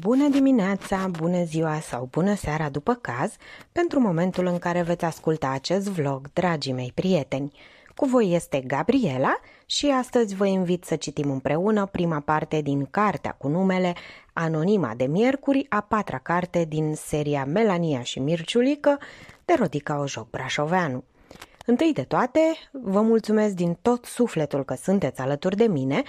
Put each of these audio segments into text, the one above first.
Bună dimineața, bună ziua sau bună seara după caz, pentru momentul în care veți asculta acest vlog, dragii mei prieteni. Cu voi este Gabriela și astăzi vă invit să citim împreună prima parte din cartea cu numele Anonima de Miercuri, a patra carte din seria Melania și Mirciulică de Rodica Ojoc Brașoveanu. Întâi de toate, vă mulțumesc din tot sufletul că sunteți alături de mine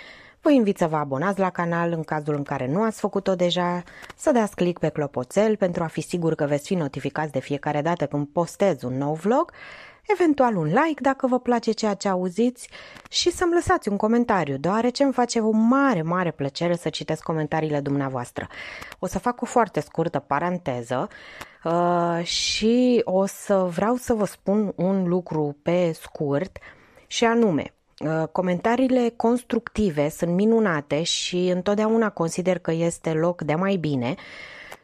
Vă invit să vă abonați la canal în cazul în care nu ați făcut-o deja, să dați click pe clopoțel pentru a fi sigur că veți fi notificați de fiecare dată când postez un nou vlog, eventual un like dacă vă place ceea ce auziți și să-mi lăsați un comentariu, deoarece îmi face o mare, mare plăcere să citesc comentariile dumneavoastră. O să fac o foarte scurtă paranteză uh, și o să vreau să vă spun un lucru pe scurt și anume – Uh, comentariile constructive sunt minunate și întotdeauna consider că este loc de mai bine.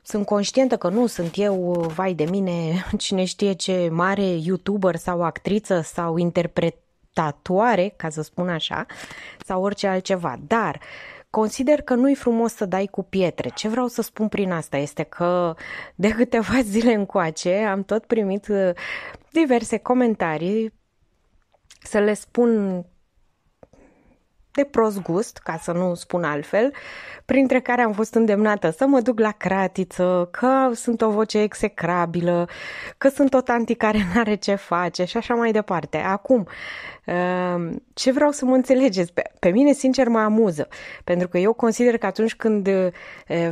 Sunt conștientă că nu sunt eu, vai de mine, cine știe ce mare youtuber sau actriță sau interpretatoare, ca să spun așa, sau orice altceva, dar consider că nu-i frumos să dai cu pietre. Ce vreau să spun prin asta este că de câteva zile încoace am tot primit uh, diverse comentarii să le spun de prost gust, ca să nu spun altfel, printre care am fost îndemnată să mă duc la cratiță, că sunt o voce execrabilă, că sunt o tanti care nu are ce face și așa mai departe. Acum, ehm, ce vreau să mă înțelegeți? Pe mine, sincer, mă amuză, pentru că eu consider că atunci când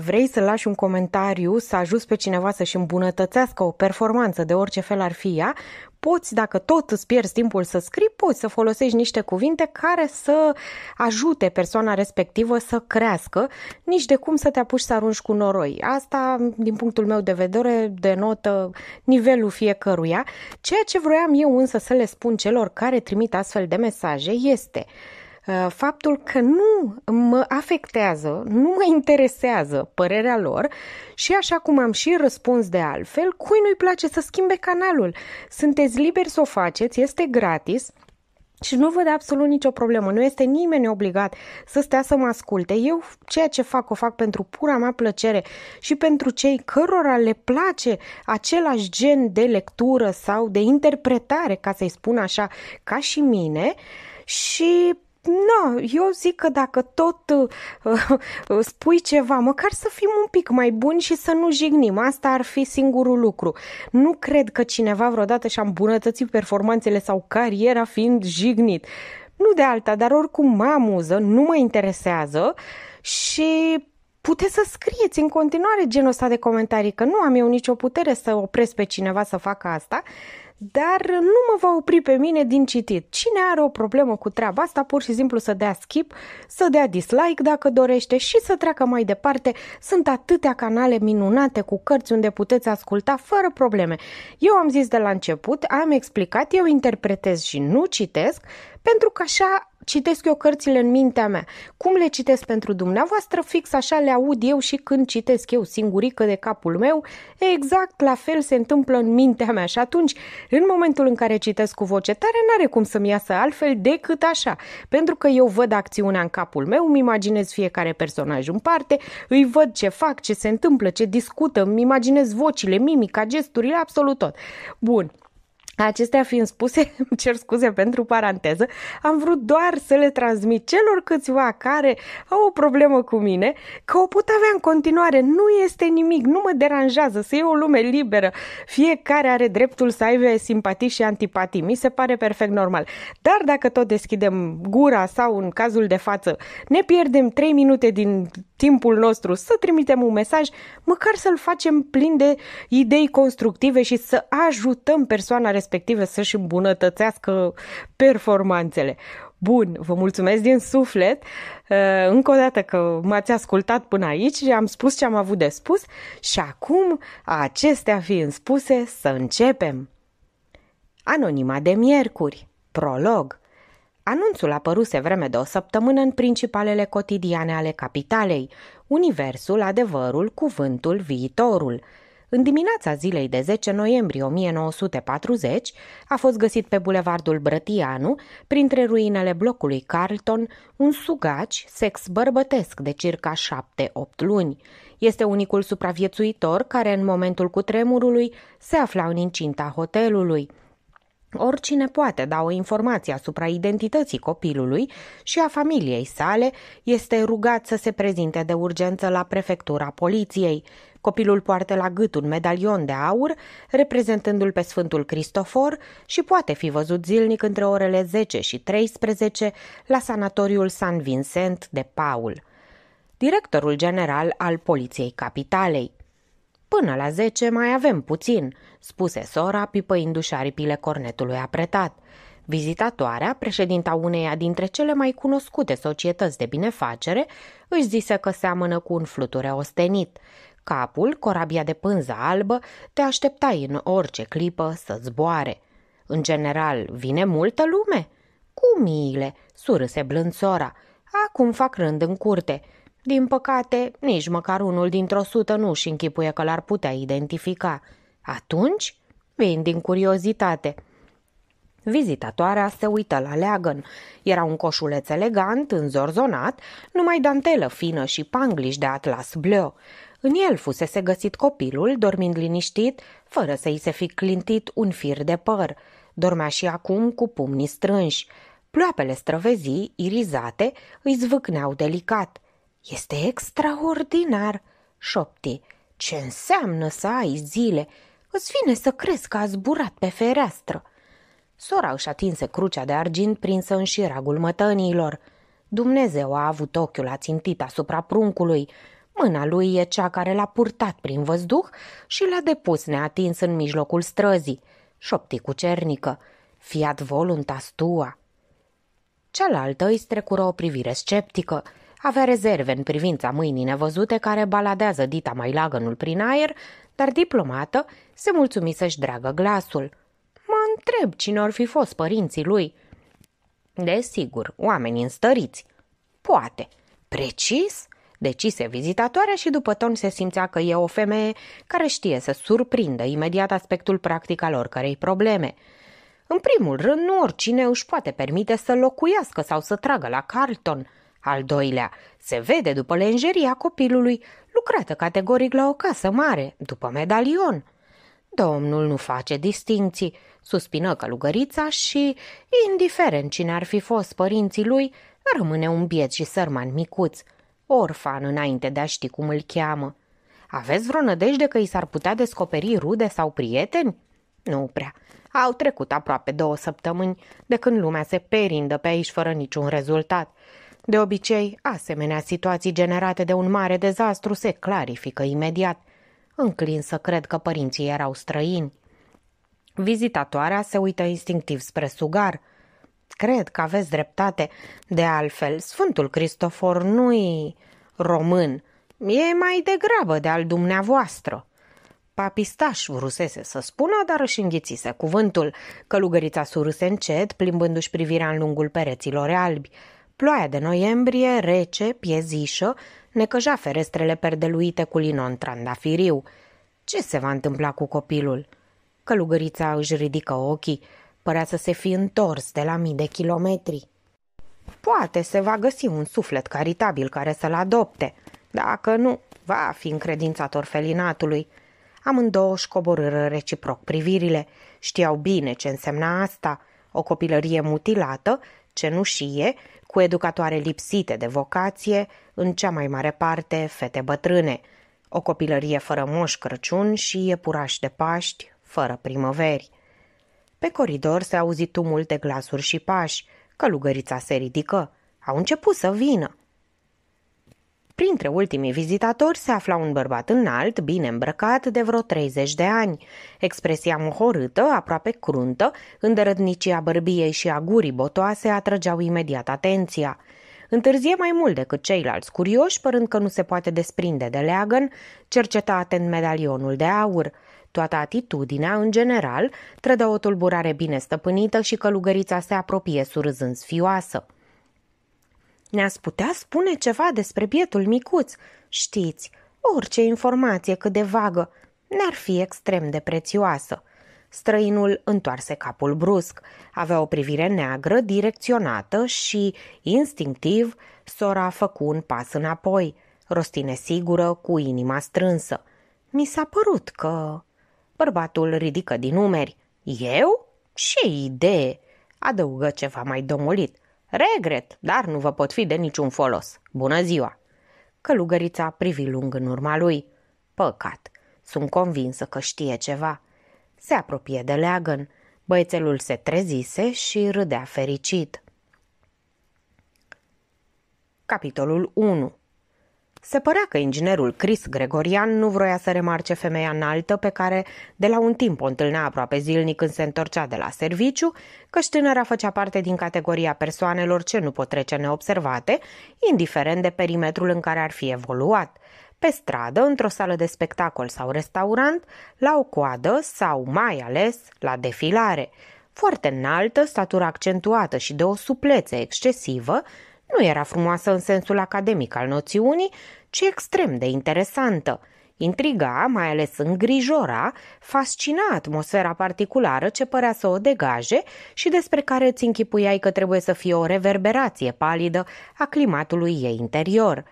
vrei să lași un comentariu, să ajuți pe cineva să-și îmbunătățească o performanță, de orice fel ar fi ea, poți, dacă tot îți pierzi timpul să scrii, poți să folosești niște cuvinte care să ajute persoana respectivă să crească, nici de cum să te apuci să arunci cu noroi. Asta, din punctul meu de vedere, denotă nivelul fiecăruia. Ceea ce vroiam eu însă să le spun celor care trimit astfel de mesaje este Uh, faptul că nu mă afectează, nu mă interesează părerea lor și așa cum am și răspuns de altfel, cui nu-i place să schimbe canalul? Sunteți liberi să o faceți, este gratis, și nu văd absolut nicio problemă. Nu este nimeni obligat să stea să mă asculte. Eu ceea ce fac, o fac pentru pura mea plăcere și pentru cei cărora le place același gen de lectură sau de interpretare, ca să-i spun așa, ca și mine. Și nu, eu zic că dacă tot uh, spui ceva, măcar să fim un pic mai buni și să nu jignim. Asta ar fi singurul lucru. Nu cred că cineva vreodată și-a îmbunătățit performanțele sau cariera fiind jignit. Nu de alta, dar oricum mă amuză, nu mă interesează și puteți să scrieți în continuare genul ăsta de comentarii, că nu am eu nicio putere să opresc pe cineva să facă asta, dar nu mă va opri pe mine din citit. Cine are o problemă cu treaba asta, pur și simplu să dea skip, să dea dislike dacă dorește și să treacă mai departe. Sunt atâtea canale minunate cu cărți unde puteți asculta fără probleme. Eu am zis de la început, am explicat, eu interpretez și nu citesc, pentru că așa citesc eu cărțile în mintea mea. Cum le citesc pentru dumneavoastră, fix așa le aud eu și când citesc eu singurică de capul meu, exact la fel se întâmplă în mintea mea și atunci, în momentul în care citesc cu voce tare, n-are cum să-mi iasă altfel decât așa, pentru că eu văd acțiunea în capul meu, îmi imaginez fiecare personaj în parte, îi văd ce fac, ce se întâmplă, ce discută, îmi imaginez vocile, mimica, gesturile, absolut tot. Bun, Acestea fiind spuse, îmi cer scuze pentru paranteză, am vrut doar să le transmit celor câțiva care au o problemă cu mine că o pot avea în continuare, nu este nimic, nu mă deranjează, să e o lume liberă, fiecare are dreptul să aibă simpatii și antipatii, mi se pare perfect normal. Dar dacă tot deschidem gura sau în cazul de față ne pierdem 3 minute din timpul nostru să trimitem un mesaj, măcar să-l facem plin de idei constructive și să ajutăm persoana respectivă să-și îmbunătățească performanțele. Bun, vă mulțumesc din suflet uh, încă o dată că m-ați ascultat până aici, am spus ce am avut de spus și acum, acestea fiind spuse, să începem. Anonima de miercuri, prolog. Anunțul apăruse vreme de o săptămână în principalele cotidiane ale capitalei, Universul, Adevărul, Cuvântul, Viitorul. În dimineața zilei de 10 noiembrie 1940 a fost găsit pe bulevardul Brătianu, printre ruinele blocului Carlton, un sugaci sex bărbătesc de circa 7-8 luni. Este unicul supraviețuitor care în momentul cutremurului se afla în incinta hotelului – Oricine poate da o informație asupra identității copilului și a familiei sale este rugat să se prezinte de urgență la prefectura poliției. Copilul poartă la gât un medalion de aur, reprezentându-l pe Sfântul Cristofor și poate fi văzut zilnic între orele 10 și 13 la sanatoriul San Vincent de Paul. Directorul general al Poliției Capitalei Până la zece mai avem puțin, spuse sora pipăindu-și aripile cornetului apretat. Vizitatoarea, președinta uneia dintre cele mai cunoscute societăți de binefacere, își zise că seamănă cu un fluture ostenit. Capul, corabia de pânză albă, te așteptai în orice clipă să zboare. În general, vine multă lume? Cu miile, surâse blânțora. sora. Acum fac rând în curte. Din păcate, nici măcar unul dintr-o sută nu își închipuie că l-ar putea identifica. Atunci, vin din curiozitate. Vizitatoarea se uită la leagăn. Era un coșuleț elegant, înzorzonat, numai dantelă fină și pangliș de atlas bleu. În el fusese găsit copilul, dormind liniștit, fără să-i se fi clintit un fir de păr. Dormea și acum cu pumnii strânși. Ploapele străvezii, irizate, îi zvâcneau delicat – este extraordinar, șopti. Ce înseamnă să ai zile? Îți vine să crezi că a zburat pe fereastră. Sora își atinse crucea de argint prinsă în șiragul mătăniilor. Dumnezeu a avut ochiul ațintit asupra pruncului. Mâna lui e cea care l-a purtat prin văzduh și l-a depus neatins în mijlocul străzii. Șopti cu cernică. Fiat voluntas tua. Cealaltă îi strecură o privire sceptică – avea rezerve în privința mâinii nevăzute care baladează dita mai lagănul prin aer, dar diplomată se mulțumi să-și dragă glasul. Mă întreb cine ar fi fost părinții lui. Desigur, oameni înstăriți. Poate. Precis? Decise vizitatoarea și după ton se simțea că e o femeie care știe să surprindă imediat aspectul practic al oricărei probleme. În primul rând, nu oricine își poate permite să locuiască sau să tragă la Carlton – al doilea, se vede după lenjeria copilului, lucrată categoric la o casă mare, după medalion. Domnul nu face distinții, suspină călugărița și, indiferent cine ar fi fost părinții lui, rămâne un biet și sărman micuț, orfan înainte de a ști cum îl cheamă. Aveți vreo nădejde că i s-ar putea descoperi rude sau prieteni? Nu prea. Au trecut aproape două săptămâni de când lumea se perindă pe aici fără niciun rezultat. De obicei, asemenea situații generate de un mare dezastru se clarifică imediat. Înclin să cred că părinții erau străini. Vizitatoarea se uită instinctiv spre sugar. Cred că aveți dreptate. De altfel, Sfântul Cristofor nu-i român. E mai degrabă de al dumneavoastră. Papistaș vrusese să spună, dar își înghițise cuvântul. Călugărița surâse încet, plimbându-și privirea în lungul pereților albi. Ploaia de noiembrie, rece, piezișă, necăja ferestrele perdeluite cu linon trandafiriu. Ce se va întâmpla cu copilul? Călugărița își ridică ochii. Părea să se fi întors de la mii de kilometri. Poate se va găsi un suflet caritabil care să-l adopte. Dacă nu, va fi credința torfelinatului. Amândouă își coborâră reciproc privirile. Știau bine ce însemna asta. O copilărie mutilată, cenușie cu educatoare lipsite de vocație, în cea mai mare parte fete bătrâne, o copilărie fără moș Crăciun și iepurași de Paști, fără primăveri. Pe coridor se auzit tumult de glasuri și pași, călugărița se ridică. Au început să vină. Printre ultimii vizitatori se afla un bărbat înalt, bine îmbrăcat, de vreo 30 de ani. Expresia mohorâtă, aproape cruntă, îndărătnicia bărbiei și a gurii botoase atrăgeau imediat atenția. Întârzie mai mult decât ceilalți curioși, părând că nu se poate desprinde de leagăn, cerceta atent medalionul de aur. Toată atitudinea, în general, trădă o tulburare bine stăpânită și călugărița se apropie surzând sfioasă. Ne-ați putea spune ceva despre bietul micuț? Știți, orice informație cât de vagă ne-ar fi extrem de prețioasă. Străinul întoarse capul brusc. Avea o privire neagră, direcționată și, instinctiv, sora a făcut un pas înapoi, rostine sigură, cu inima strânsă. Mi s-a părut că... Bărbatul ridică din umeri. Eu? Ce idee! Adăugă ceva mai domolit. Regret, dar nu vă pot fi de niciun folos. Bună ziua! Călugărița privi lung în urma lui. Păcat, sunt convinsă că știe ceva. Se apropie de leagăn. Băiețelul se trezise și râdea fericit. Capitolul 1 se părea că inginerul Chris Gregorian nu vroia să remarce femeia înaltă pe care de la un timp o întâlnea aproape zilnic când se întorcea de la serviciu, căci tânăra făcea parte din categoria persoanelor ce nu pot trece neobservate, indiferent de perimetrul în care ar fi evoluat pe stradă, într-o sală de spectacol sau restaurant, la o coadă sau, mai ales, la defilare. Foarte înaltă, statura accentuată și de o suplețe excesivă, nu era frumoasă în sensul academic al noțiunii, ci extrem de interesantă. Intriga, mai ales îngrijora, fascina atmosfera particulară ce părea să o degaje și despre care îți închipuiai că trebuie să fie o reverberație palidă a climatului ei interior.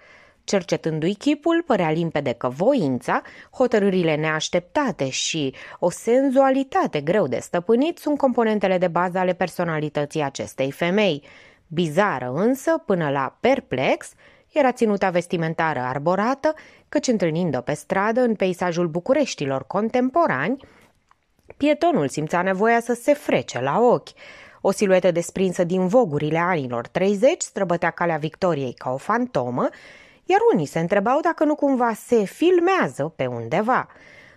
Cercetându-i chipul, părea limpede că voința, hotărârile neașteptate și o senzualitate greu de stăpânit sunt componentele de bază ale personalității acestei femei. Bizară însă, până la perplex, era ținuta vestimentară arborată, căci întâlnind-o pe stradă în peisajul Bucureștilor contemporani, pietonul simțea nevoia să se frece la ochi. O siluetă desprinsă din vogurile anilor 30 străbătea calea Victoriei ca o fantomă, iar unii se întrebau dacă nu cumva se filmează pe undeva –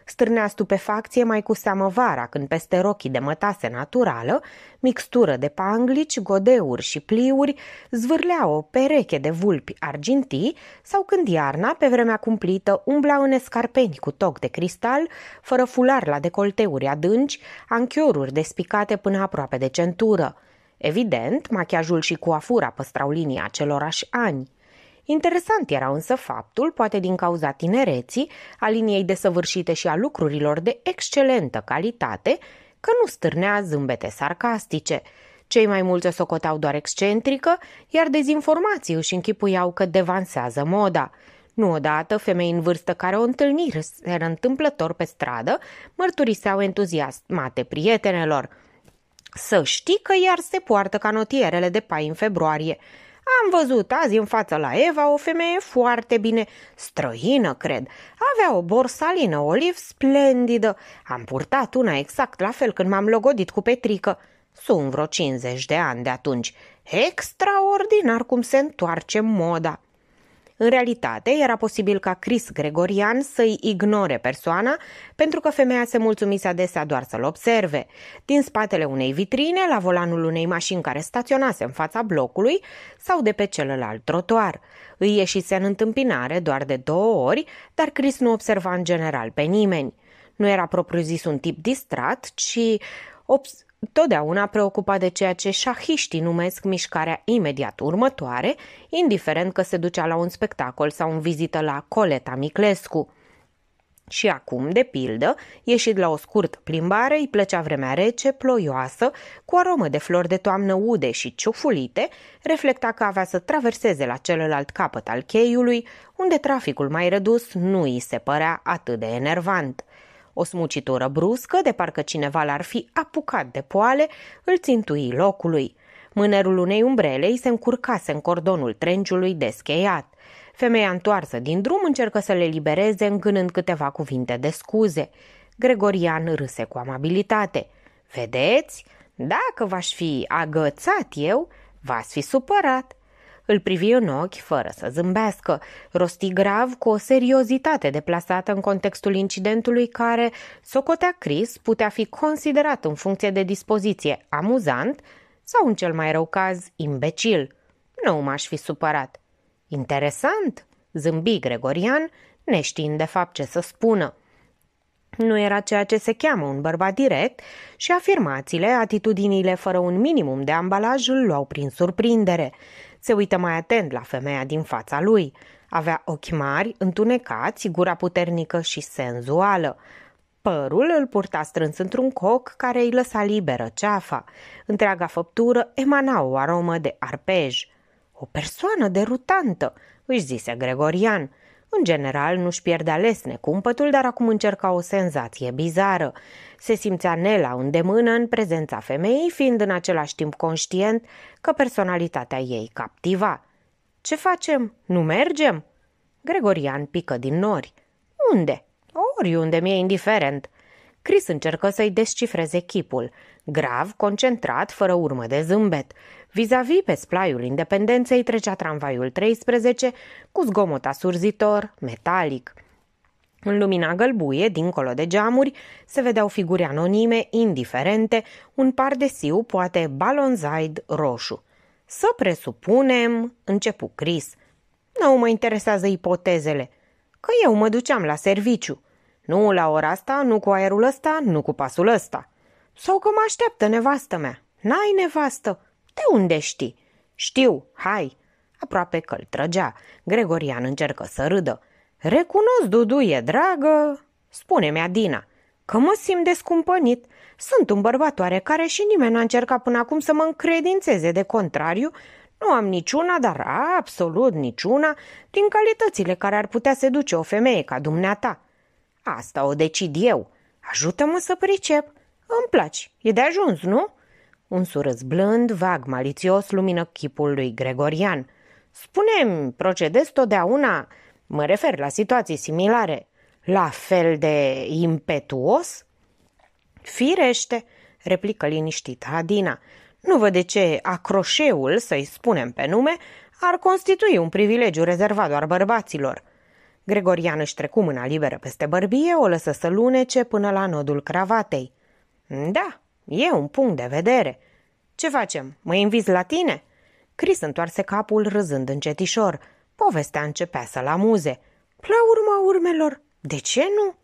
stârnea stupefacție mai cu seamă vara, când peste rochii de mătase naturală, mixtură de panglici, godeuri și pliuri, zvârlea o pereche de vulpi argintii sau când iarna, pe vremea cumplită, umbla în escarpeni cu toc de cristal, fără fular la decolteuri adânci, anchioruri despicate până aproape de centură. Evident, machiajul și coafura păstrau linia acelorași ani – Interesant era însă faptul, poate din cauza tinereții, a liniei desăvârșite și a lucrurilor de excelentă calitate, că nu stârnea zâmbete sarcastice. Cei mai mulți o socoteau doar excentrică, iar dezinformații își închipuiau că devansează moda. Nu odată, femei în vârstă care o se întâmplător pe stradă mărturiseau entuziasmate prietenelor. Să știi că iar se poartă ca notierele de pai în februarie. Am văzut azi în fața la Eva o femeie foarte bine, străină, cred. Avea o borsalină oliv splendidă. Am purtat una exact la fel când m-am logodit cu Petrică. Sunt vreo 50 de ani de atunci. Extraordinar cum se întoarce moda. În realitate, era posibil ca Chris Gregorian să-i ignore persoana pentru că femeia se mulțumise adesea doar să-l observe. Din spatele unei vitrine, la volanul unei mașini care staționase în fața blocului sau de pe celălalt trotuar. Îi ieșise în întâmpinare doar de două ori, dar Chris nu observa în general pe nimeni. Nu era propriu-zis un tip distrat, ci obs- totdeauna preocupat de ceea ce șahiștii numesc mișcarea imediat următoare, indiferent că se ducea la un spectacol sau în vizită la Coleta Miclescu. Și acum, de pildă, ieșit la o scurtă plimbare, îi plăcea vremea rece, ploioasă, cu aromă de flori de toamnă ude și ciufulite, reflecta că avea să traverseze la celălalt capăt al cheiului, unde traficul mai redus nu îi se părea atât de enervant – o smucitură bruscă, de parcă cineva l-ar fi apucat de poale, îl țintui locului. Mânerul unei umbrele îi se încurcase în cordonul trenciului descheiat. Femeia întoarsă din drum încercă să le libereze, îngânând câteva cuvinte de scuze. Gregorian râse cu amabilitate. Vedeți? Dacă v-aș fi agățat eu, v-ați fi supărat. Îl privi în ochi fără să zâmbească, rosti grav cu o seriozitate deplasată în contextul incidentului care, socotea Chris, putea fi considerat în funcție de dispoziție amuzant sau, în cel mai rău caz, imbecil. Nu m-aș fi supărat. Interesant, zâmbi Gregorian, neștiind de fapt ce să spună. Nu era ceea ce se cheamă un bărbat direct și afirmațiile, atitudinile fără un minimum de ambalaj îl luau prin surprindere. Se uită mai atent la femeia din fața lui. Avea ochi mari, întunecați, gura puternică și senzuală. Părul îl purta strâns într-un coc care îi lăsa liberă ceafa. Întreaga făptură emana o aromă de arpej. O persoană derutantă, își zise Gregorian. În general, nu-și pierde ales necumpătul, dar acum încerca o senzație bizară. Se simțea nela îndemână în prezența femeii, fiind în același timp conștient că personalitatea ei captiva. Ce facem? Nu mergem?" Gregorian pică din nori. Unde? Oriunde mi-e indiferent." Chris încercă să-i descifreze chipul, grav, concentrat, fără urmă de zâmbet. Vis-a-vis pe splaiul independenței trecea tramvaiul 13 cu zgomot asurzitor, metalic. În lumina gălbuie, dincolo de geamuri, se vedeau figuri anonime, indiferente, un par de siu, poate balonzaid roșu. Să presupunem, începu Cris. Nu mă interesează ipotezele, că eu mă duceam la serviciu. Nu la ora asta, nu cu aerul ăsta, nu cu pasul ăsta. Sau că mă așteaptă nevastă mea. N-ai nevastă, de unde știi? Știu, hai! Aproape că îl trăgea. Gregorian încercă să râdă. Recunosc, Duduie, dragă, spune-mi Adina, că mă simt descumpănit. Sunt un bărbat oarecare și nimeni n-a încercat până acum să mă încredințeze. De contrariu, nu am niciuna, dar absolut niciuna, din calitățile care ar putea seduce o femeie ca dumneata. Asta o decid eu. Ajută-mă să pricep. Îmi placi. E de ajuns, nu? Un surâs blând, vag, malițios, lumină chipul lui Gregorian. Spune-mi, procedezi totdeauna, mă refer la situații similare, la fel de impetuos? Firește, replică liniștit Adina. Nu văd de ce acroșeul, să-i spunem pe nume, ar constitui un privilegiu rezervat doar bărbaților. Gregorian își trecu mâna liberă peste bărbie, o lăsă să lunece până la nodul cravatei. Da, E un punct de vedere. Ce facem? Mă invizi la tine?" Chris întoarse capul râzând încetișor. Povestea începea să-l amuze. La urma urmelor, de ce nu?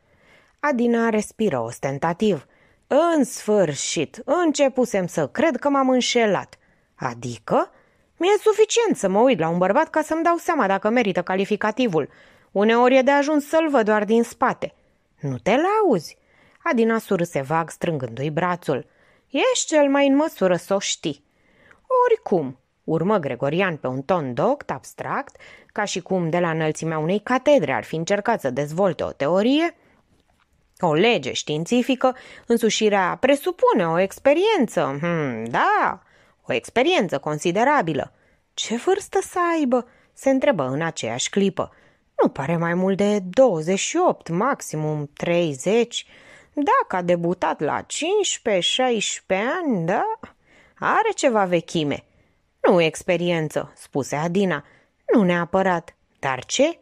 Adina respiră ostentativ. În sfârșit, începusem să cred că m-am înșelat. Adică? Mi-e suficient să mă uit la un bărbat ca să-mi dau seama dacă merită calificativul. Uneori e de ajuns să-l văd doar din spate. Nu te lauzi. Adina surâse vag, strângându-i brațul. Ești cel mai în măsură să o știi. Oricum, urmă Gregorian pe un ton doct, abstract, ca și cum de la înălțimea unei catedre ar fi încercat să dezvolte o teorie, o lege științifică, însușirea presupune o experiență, hmm, da, o experiență considerabilă. Ce vârstă să aibă? se întrebă în aceeași clipă. Nu pare mai mult de 28, maximum 30. Dacă a debutat la 15-16 ani, da, are ceva vechime. Nu experiență, spuse Adina. Nu neapărat. Dar ce?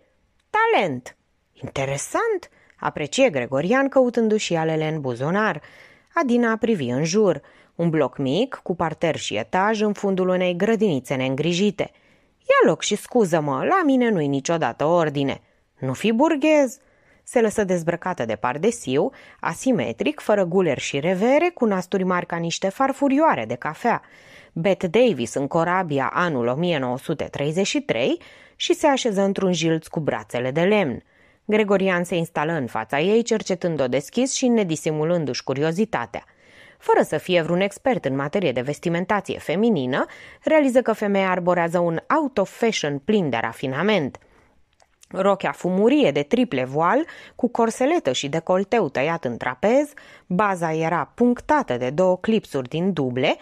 Talent. Interesant, aprecie Gregorian căutându-și alele în buzunar. Adina a privi în jur. Un bloc mic, cu parter și etaj, în fundul unei grădinițe neîngrijite. Ia loc și scuză-mă, la mine nu-i niciodată ordine. Nu fi burghez, se lăsă dezbrăcată de pardesiu, asimetric, fără guler și revere, cu nasturi mari ca niște farfurioare de cafea. Beth Davis în corabia anul 1933 și se așeză într-un jilț cu brațele de lemn. Gregorian se instală în fața ei, cercetând-o deschis și nedisimulându-și curiozitatea. Fără să fie vreun expert în materie de vestimentație feminină, realiză că femeia arborează un out of fashion plin de rafinament – Rochea fumurie de triple voal, cu corseletă și decolteu tăiat în trapez, baza era punctată de două clipsuri din duble,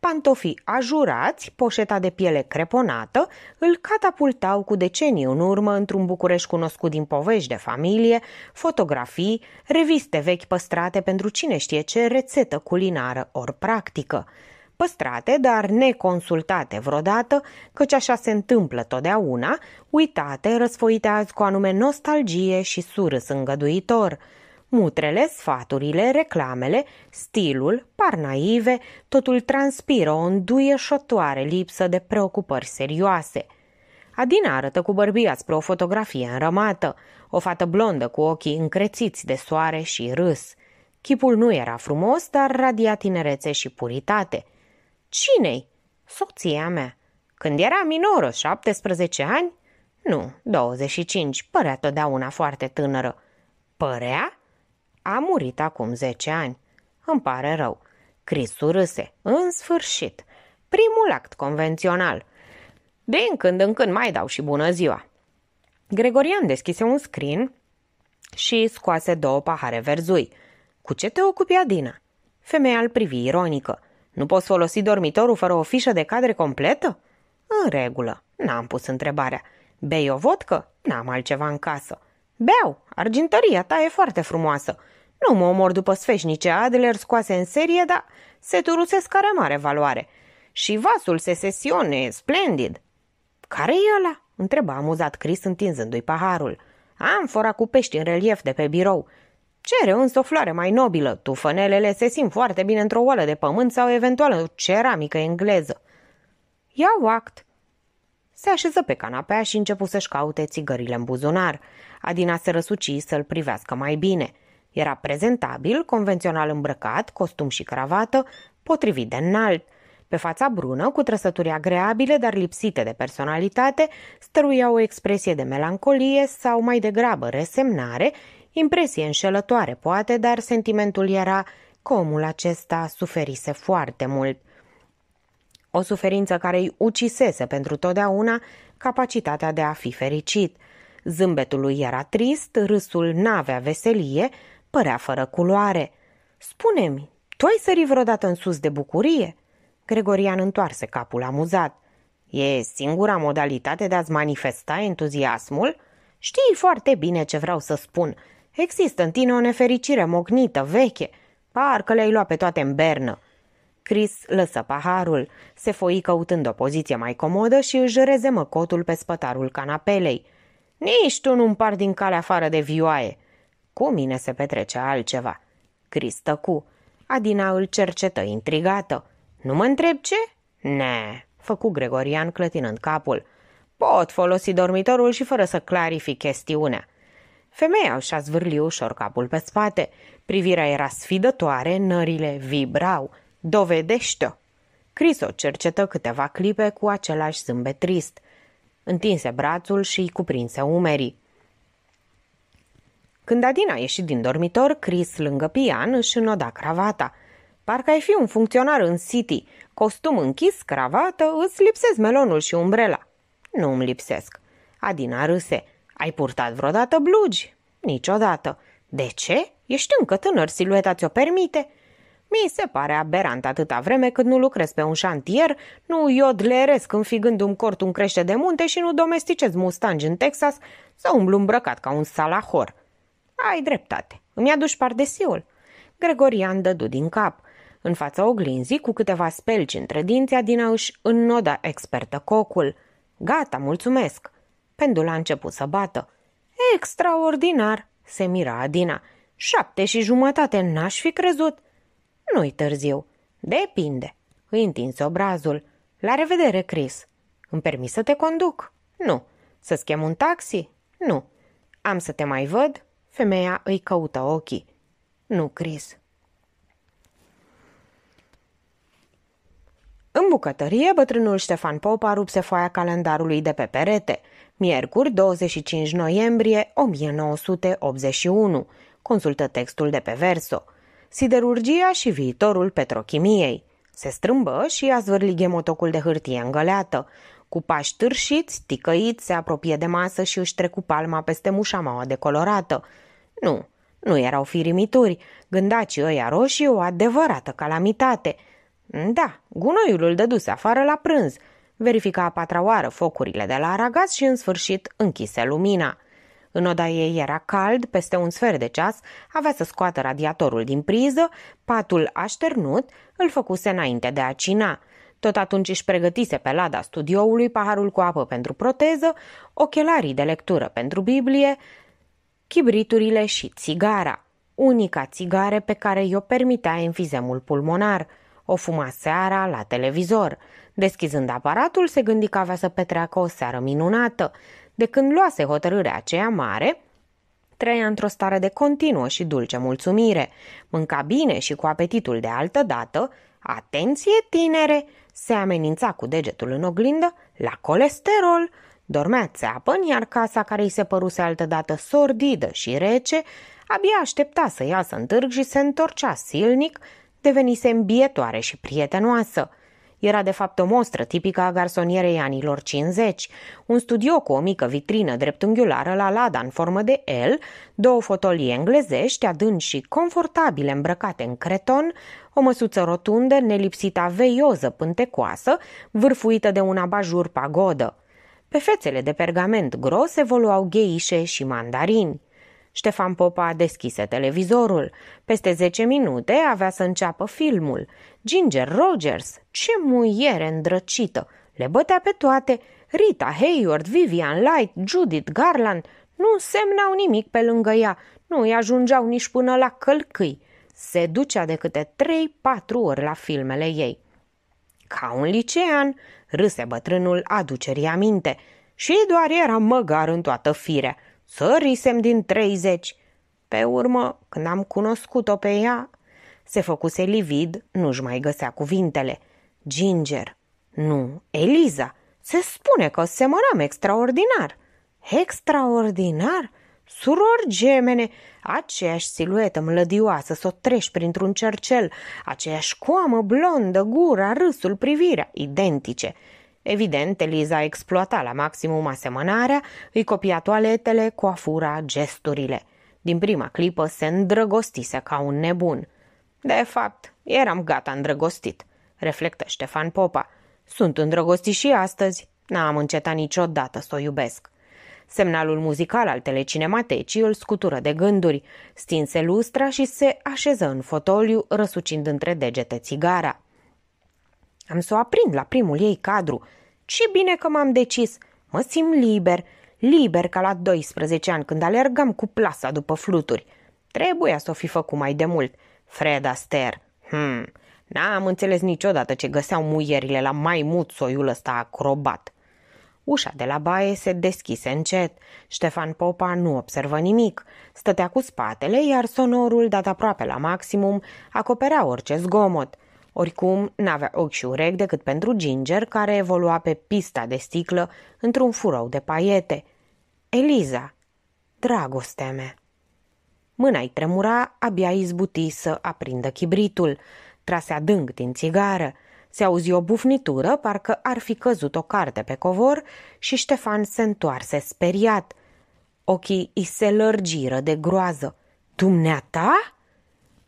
pantofii ajurați, poșeta de piele creponată, îl catapultau cu decenii în urmă într-un București cunoscut din povești de familie, fotografii, reviste vechi păstrate pentru cine știe ce rețetă culinară ori practică păstrate, dar neconsultate vreodată, căci așa se întâmplă totdeauna, uitate, răsfoite azi cu anume nostalgie și surâs îngăduitor. Mutrele, sfaturile, reclamele, stilul, par naive, totul transpiră o înduieșătoare lipsă de preocupări serioase. Adina arătă cu bărbia spre o fotografie înrămată, o fată blondă cu ochii încrețiți de soare și râs – Chipul nu era frumos, dar radia tinerețe și puritate. Cinei? Soția mea. Când era minoră, 17 ani? Nu, 25, părea totdeauna foarte tânără. Părea? A murit acum 10 ani. Îmi pare rău. Cris urâse, în sfârșit. Primul act convențional. Din când în când mai dau și bună ziua. Gregorian deschise un scrin și scoase două pahare verzui. Cu ce te ocupi, Adina? Femeia îl privi ironică. Nu poți folosi dormitorul fără o fișă de cadre completă? În regulă, n-am pus întrebarea. Bei o vodcă? N-am altceva în casă. Beau, argintăria ta e foarte frumoasă. Nu mă omor după sfeșnice Adler scoase în serie, dar se turusesc are mare valoare. Și vasul se sesione, e splendid. care e ăla? întreba amuzat Chris întinzându-i paharul. Amfora cu pești în relief de pe birou. Cere însă o floare mai nobilă, tufănelele se simt foarte bine într-o oală de pământ sau eventual o ceramică engleză. Iau act. Se așeză pe canapea și începu să-și caute țigările în buzunar. Adina se răsuci să-l privească mai bine. Era prezentabil, convențional îmbrăcat, costum și cravată, potrivit de înalt. Pe fața brună, cu trăsături agreabile, dar lipsite de personalitate, stăruia o expresie de melancolie sau mai degrabă resemnare, Impresie înșelătoare, poate, dar sentimentul era că omul acesta suferise foarte mult. O suferință care îi ucisese pentru totdeauna capacitatea de a fi fericit. Zâmbetul lui era trist, râsul n-avea veselie, părea fără culoare. Spune-mi, tu ai sărit vreodată în sus de bucurie?" Gregorian întoarse capul amuzat. E singura modalitate de a-ți manifesta entuziasmul? Știi foarte bine ce vreau să spun. Există în tine o nefericire mocnită, veche. Parcă le-ai luat pe toate în bernă. Chris lăsă paharul, se foi căutând o poziție mai comodă și își rezemă cotul pe spătarul canapelei. Nici tu nu par din calea afară de vioaie. Cu mine se petrece altceva. Chris tăcu. Adina îl cercetă intrigată. Nu mă întreb ce? Ne, făcu Gregorian clătinând capul. Pot folosi dormitorul și fără să clarific chestiunea. Femeia își a zvârlit ușor capul pe spate. Privirea era sfidătoare, nările vibrau. Dovedește-o! Cris o cercetă câteva clipe cu același zâmbet trist. Întinse brațul și îi cuprinse umerii. Când Adina ieși din dormitor, Chris, lângă pian, își înoda cravata. Parcă ai fi un funcționar în City. Costum închis, cravată, îți lipsesc melonul și umbrela. Nu îmi lipsesc. Adina râse. Ai purtat vreodată blugi? Niciodată. De ce? Ești încă tânăr, silueta ți-o permite. Mi se pare aberant atâta vreme cât nu lucrez pe un șantier, nu iodleresc înfigând un cort un crește de munte și nu domesticez mustangi în Texas sau umblu îmbrăcat ca un salahor. Ai dreptate. Îmi aduci pardesiul. Gregorian dădu din cap. În fața oglinzii, cu câteva spelci între dinți, Adina își înnoda expertă cocul. Gata, mulțumesc. Pendula a început să bată. Extraordinar, se mira Adina. Șapte și jumătate n-aș fi crezut. Nu-i târziu. Depinde. Îi întinse obrazul. La revedere, Chris. Îmi permis să te conduc? Nu. să schem un taxi? Nu. Am să te mai văd? Femeia îi căută ochii. Nu, Chris. În bucătărie, bătrânul Ștefan Popa rupse foaia calendarului de pe perete. Miercuri, 25 noiembrie 1981. Consultă textul de pe Verso. Siderurgia și viitorul petrochimiei. Se strâmbă și a zvârli gemotocul de hârtie îngăleată. Cu pași târșiți, ticăiți, se apropie de masă și își trecu palma peste mușamaua decolorată. Nu, nu erau firimituri, gândacii ăia roșii o adevărată calamitate. Da, gunoiul îl dăduse afară la prânz – verifica a patra oară focurile de la aragaz și în sfârșit închise lumina. În oda ei era cald, peste un sfert de ceas, avea să scoată radiatorul din priză, patul așternut îl făcuse înainte de a cina. Tot atunci își pregătise pe lada studioului paharul cu apă pentru proteză, ochelarii de lectură pentru Biblie, chibriturile și țigara, unica țigare pe care i-o permitea enfizemul pulmonar. O fuma seara la televizor. Deschizând aparatul, se gândi că avea să petreacă o seară minunată. De când luase hotărârea aceea mare, trăia într-o stare de continuă și dulce mulțumire. Mânca bine și cu apetitul de altă dată, atenție tinere, se amenința cu degetul în oglindă la colesterol, dormea țeapăn, iar casa care îi se păruse altădată sordidă și rece, abia aștepta să iasă în târg și se întorcea silnic, devenise îmbietoare și prietenoasă – era de fapt o mostră tipică a garsonierei anilor 50, un studio cu o mică vitrină dreptunghiulară la lada în formă de L, două fotolii englezești adânci și confortabile îmbrăcate în creton, o măsuță rotundă, nelipsită veioză pântecoasă, vârfuită de un abajur pagodă. Pe fețele de pergament gros evoluau gheișe și mandarini. Ștefan Popa deschise televizorul. Peste 10 minute avea să înceapă filmul. Ginger Rogers, ce muiere îndrăcită! Le bătea pe toate. Rita Hayward, Vivian Light, Judith Garland nu semnau nimic pe lângă ea. Nu îi ajungeau nici până la călcâi. Se ducea de câte 3-4 ori la filmele ei. Ca un licean, râse bătrânul aducerii aminte. Și doar era măgar în toată firea – Sărisem din treizeci. Pe urmă, când am cunoscut-o pe ea, se făcuse livid, nu-și mai găsea cuvintele. Ginger, nu, Eliza, se spune că semănăm extraordinar. Extraordinar? Suror gemene, aceeași siluetă mlădioasă să o treci printr-un cercel, aceeași coamă blondă, gura, râsul, privirea, identice – Evident, Eliza exploata la maximum asemănarea, îi copia toaletele, coafura, gesturile. Din prima clipă se îndrăgostise ca un nebun. De fapt, eram gata îndrăgostit, reflectă Ștefan Popa. Sunt îndrăgostit și astăzi, n-am încetat niciodată să o iubesc. Semnalul muzical al telecinematecii îl scutură de gânduri, stinse lustra și se așeză în fotoliu, răsucind între degete țigara. Am să o aprind la primul ei cadru. Ce bine că m-am decis! Mă simt liber, liber ca la 12 ani când alergam cu plasa după fluturi. Trebuia să o fi făcut mai de mult. Fred Aster. Hmm, n-am înțeles niciodată ce găseau muierile la mai mult soiul ăsta acrobat. Ușa de la baie se deschise încet. Ștefan Popa nu observă nimic. Stătea cu spatele, iar sonorul, dat aproape la maximum, acoperea orice zgomot – oricum, n-avea ochi și urechi decât pentru Ginger, care evolua pe pista de sticlă într-un furou de paiete. Eliza, dragostea mea! Mâna-i tremura, abia izbuti să aprindă chibritul. Trase adânc din țigară. Se auzi o bufnitură, parcă ar fi căzut o carte pe covor și Ștefan se întoarse speriat. Ochii îi se lărgiră de groază. Dumneata?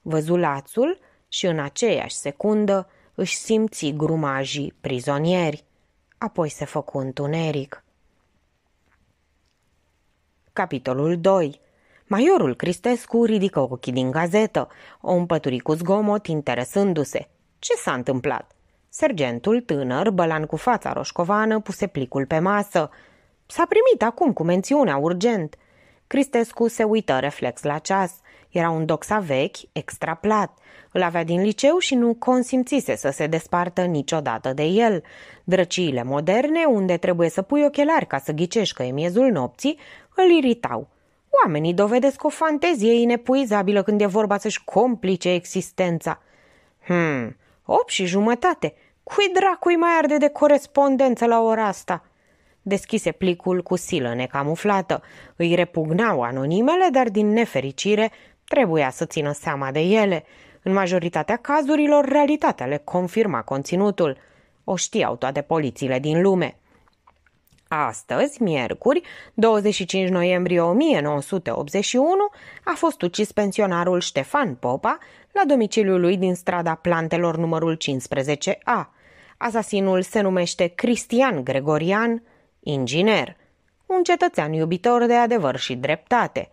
Văzulațul, lațul, și în aceeași secundă își simți grumajii prizonieri. Apoi se făcu întuneric. Capitolul 2 Maiorul Cristescu ridică ochii din gazetă, o împături cu zgomot interesându-se. Ce s-a întâmplat? Sergentul tânăr, bălan cu fața roșcovană, puse plicul pe masă. S-a primit acum cu mențiunea urgent. Cristescu se uită reflex la ceas. Era un doxa vechi, extraplat. Îl avea din liceu și nu consimțise să se despartă niciodată de el. Drăciile moderne, unde trebuie să pui ochelari ca să ghicești că e miezul nopții, îl iritau. Oamenii dovedesc o fantezie inepuizabilă când e vorba să-și complice existența. Hmm, opt și jumătate. Cui dracu-i mai arde de corespondență la ora asta?" deschise plicul cu silă necamuflată. Îi repugnau anonimele, dar din nefericire trebuia să țină seama de ele. În majoritatea cazurilor, realitatea le confirma conținutul. O știau toate polițiile din lume. Astăzi, miercuri, 25 noiembrie 1981, a fost ucis pensionarul Ștefan Popa la domiciliul lui din strada Plantelor numărul 15A. Asasinul se numește Cristian Gregorian, inginer, un cetățean iubitor de adevăr și dreptate.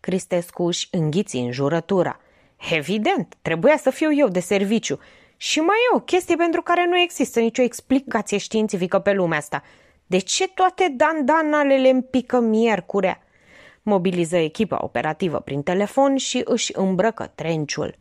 Cristescu își înghiți în jurătura – Evident, trebuia să fiu eu de serviciu. Și mai e o chestie pentru care nu există nicio explicație științifică pe lumea asta. De ce toate dandanalele le împică miercurea? Mobiliză echipa operativă prin telefon și își îmbrăcă trenciul.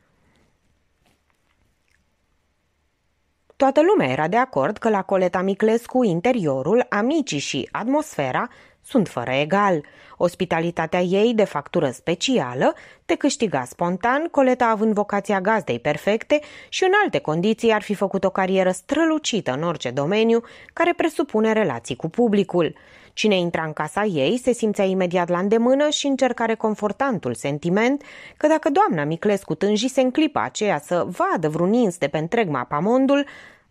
Toată lumea era de acord că la Coleta Miclescu interiorul, amicii și atmosfera sunt fără egal. Ospitalitatea ei, de factură specială, te câștiga spontan, Coleta având vocația gazdei perfecte și în alte condiții ar fi făcut o carieră strălucită în orice domeniu care presupune relații cu publicul. Cine intra în casa ei se simțea imediat la îndemână și încerca reconfortantul sentiment că dacă doamna Miclescu tânjise în clipa aceea să vadă vreun ins de pe întreg mapamondul,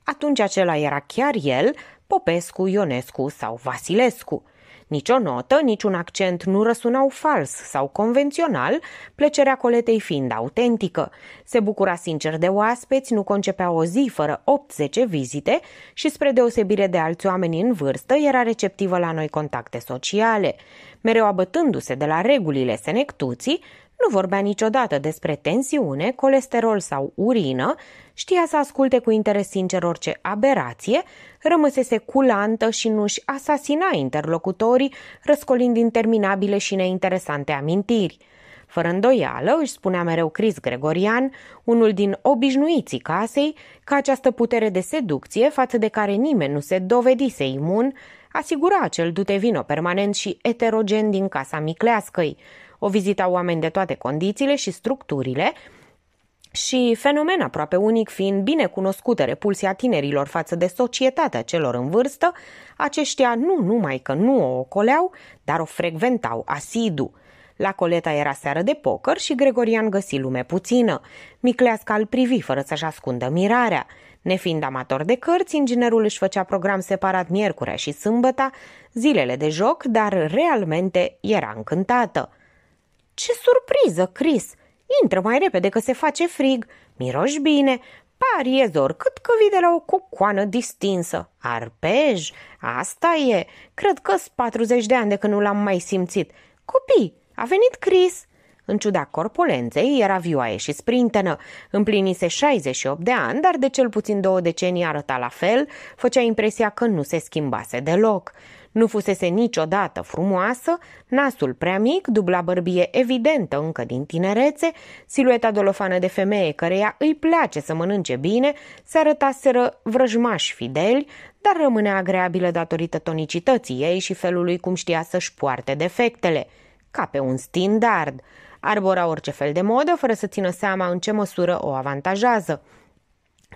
atunci acela era chiar el, Popescu, Ionescu sau Vasilescu. Nici o notă, nici un accent nu răsunau fals sau convențional, plăcerea coletei fiind autentică. Se bucura sincer de oaspeți, nu concepea o zi fără 80 vizite și, spre deosebire de alți oameni în vârstă, era receptivă la noi contacte sociale. Mereu abătându-se de la regulile senectuții, nu vorbea niciodată despre tensiune, colesterol sau urină, știa să asculte cu interes sincer orice aberație, rămăsese culantă și nu-și asasina interlocutorii, răscolind interminabile și neinteresante amintiri. Fără îndoială, își spunea mereu Cris Gregorian, unul din obișnuiții casei, că această putere de seducție, față de care nimeni nu se dovedise imun, asigura acel vino permanent și eterogen din casa micleascăi, o vizitau oameni de toate condițiile și structurile, și fenomen aproape unic fiind bine cunoscută repulsia tinerilor față de societatea celor în vârstă, aceștia nu numai că nu o ocoleau, dar o frecventau asidu. La Coleta era seară de poker și Gregorian găsi lume puțină. Micleasca îl privi fără să-și ascundă mirarea. Nefiind amator de cărți, inginerul își făcea program separat miercurea și sâmbăta, zilele de joc, dar realmente era încântată. Ce surpriză, Chris! Intră mai repede că se face frig, miroși bine, pariez oricât că vii de la o cucoană distinsă. Arpej, asta e, cred că 40 de ani de când nu l-am mai simțit. Copii, a venit Chris!" În ciuda corpulenței, era vioaie și sprintenă. Împlinise 68 de ani, dar de cel puțin două decenii arăta la fel, făcea impresia că nu se schimbase deloc. Nu fusese niciodată frumoasă, nasul prea mic, dubla bărbie evidentă încă din tinerețe, silueta dolofană de femeie căreia îi place să mănânce bine, se arătaseră vrăjmași fideli, dar rămânea agreabilă datorită tonicității ei și felului cum știa să-și poarte defectele, ca pe un standard. Arbora orice fel de modă, fără să țină seama în ce măsură o avantajează.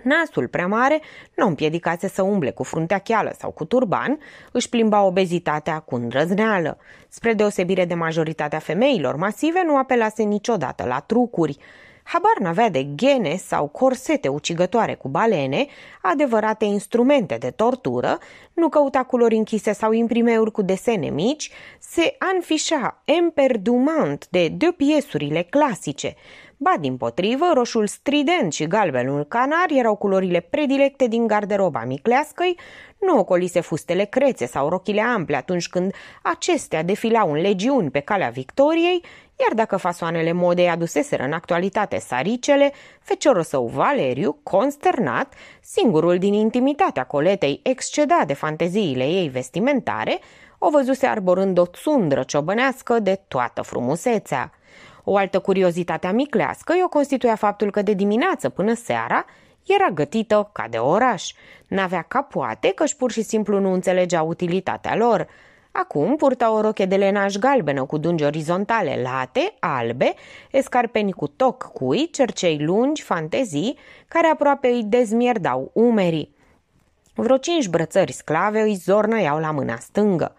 Nasul prea mare nu împiedicase să umble cu fruntea cheală sau cu turban, își plimba obezitatea cu îndrăzneală. Spre deosebire de majoritatea femeilor masive, nu apelase niciodată la trucuri. Habar n-avea de gene sau corsete ucigătoare cu balene, adevărate instrumente de tortură, nu căuta culori închise sau imprimeuri cu desene mici, se anfișa emperdumant de depiesurile clasice, Ba din potrivă, roșul strident și galbenul canar erau culorile predilecte din garderoba micleascăi, nu ocolise fustele crețe sau rochile ample atunci când acestea defilau în legiuni pe calea victoriei, iar dacă fasoanele modei aduseseră în actualitate saricele, feciorul său Valeriu, consternat, singurul din intimitatea coletei excedat de fanteziile ei vestimentare, o văzuse arborând o țundră ciobănească de toată frumusețea. O altă curiozitate amiclească o constituia faptul că de dimineață până seara era gătită ca de oraș. N-avea capoate că-și pur și simplu nu înțelegea utilitatea lor. Acum purta o roche de lenaj galbenă cu dungi orizontale, late, albe, escarpeni cu toc cui, cercei lungi, fantezii, care aproape îi dezmierdau umerii. Vreo cinci brățări sclave îi zornăiau la mâna stângă.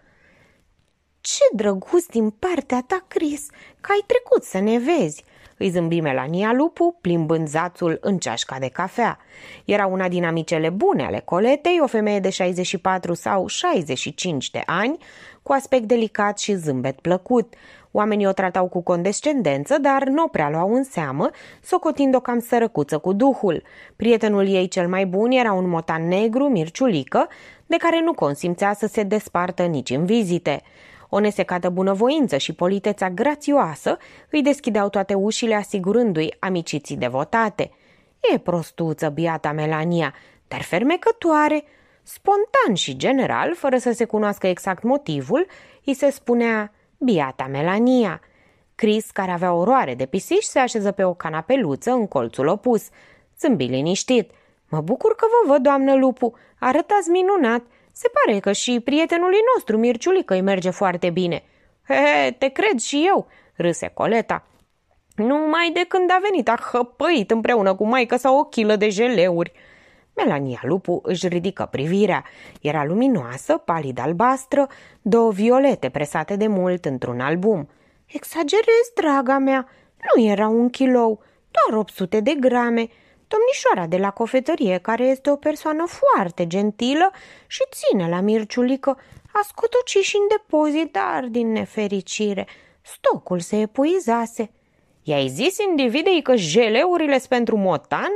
Ce drăguț din partea ta, Cris, că ai trecut să ne vezi!" îi zâmbi Melania Lupu, plimbând zațul în ceașca de cafea. Era una din amicele bune ale coletei, o femeie de 64 sau 65 de ani, cu aspect delicat și zâmbet plăcut. Oamenii o tratau cu condescendență, dar nu o prea luau în seamă, socotind-o cam sărăcuță cu duhul. Prietenul ei cel mai bun era un motan negru, mirciulică, de care nu consimțea să se despartă nici în vizite. O nesecată bunăvoință și politeța grațioasă îi deschideau toate ușile asigurându-i amiciții devotate. E prostuță, biata Melania, dar fermecătoare. Spontan și general, fără să se cunoască exact motivul, îi se spunea biata Melania. Chris, care avea oroare de pisici, se așeză pe o canapeluță în colțul opus. Zâmbi liniștit. Mă bucur că vă văd, doamnă Lupu, arătați minunat. Se pare că și prietenului nostru, Mirciulică, îi merge foarte bine. He, he, te cred și eu, râse Coleta. Numai de când a venit, a hăpăit împreună cu maică sau o chilă de jeleuri. Melania Lupu își ridică privirea. Era luminoasă, palid albastră, două violete presate de mult într-un album. Exagerez, draga mea, nu era un kilou, doar 800 de grame domnișoara de la cofetărie, care este o persoană foarte gentilă și ține la Mirciulică, a scotucit și în depozit, dar din nefericire, stocul se epuizase. I-ai zis individei că jeleurile sunt pentru motan?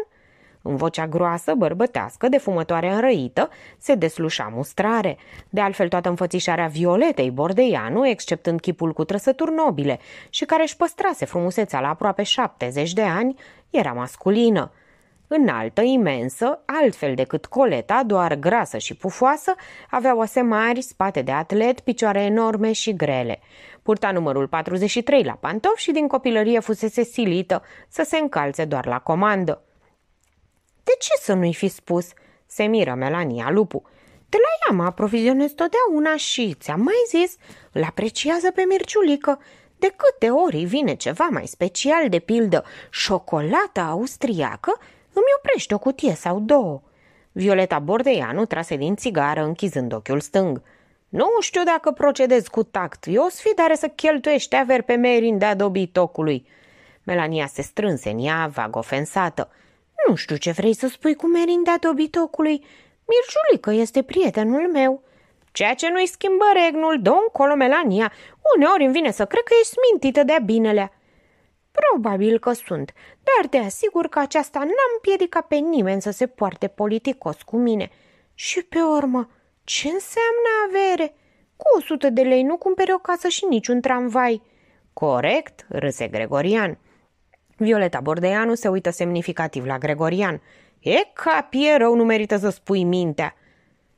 În vocea groasă, bărbătească, de fumătoare înrăită, se deslușa mustrare. De altfel, toată înfățișarea Violetei Bordeianu, exceptând chipul cu trăsături nobile și care își păstrase frumusețea la aproape 70 de ani, era masculină. Înaltă, imensă, altfel decât coleta, doar grasă și pufoasă, avea oase mari, spate de atlet, picioare enorme și grele. Purta numărul 43 la pantofi și din copilărie fusese silită să se încalțe doar la comandă. De ce să nu-i fi spus?" se miră Melania Lupu. Te la ea mă aprovizionez totdeauna și, ți-am mai zis, îl apreciază pe Mirciulică. De câte ori vine ceva mai special, de pildă șocolata austriacă, îmi oprești o cutie sau două. Violeta Bordeianu trase din țigară închizând ochiul stâng. Nu știu dacă procedez cu tact. Eu o fi să cheltuiești aver pe Merin de-a dobitocului. Melania se strânse în ea, vag ofensată. Nu știu ce vrei să spui cu Merin de-a dobitocului. Mirjulică este prietenul meu. Ceea ce nu-i schimbă regnul, domn Colo Melania, uneori îmi vine să cred că ești smintită de-a binelea. Probabil că sunt, dar te asigur că aceasta n-am piedicat pe nimeni să se poarte politicos cu mine. Și pe urmă, ce înseamnă avere? Cu o sută de lei nu cumpere o casă și niciun tramvai. Corect, râse Gregorian. Violeta Bordeanu se uită semnificativ la Gregorian. E capie rău, nu merită să spui mintea.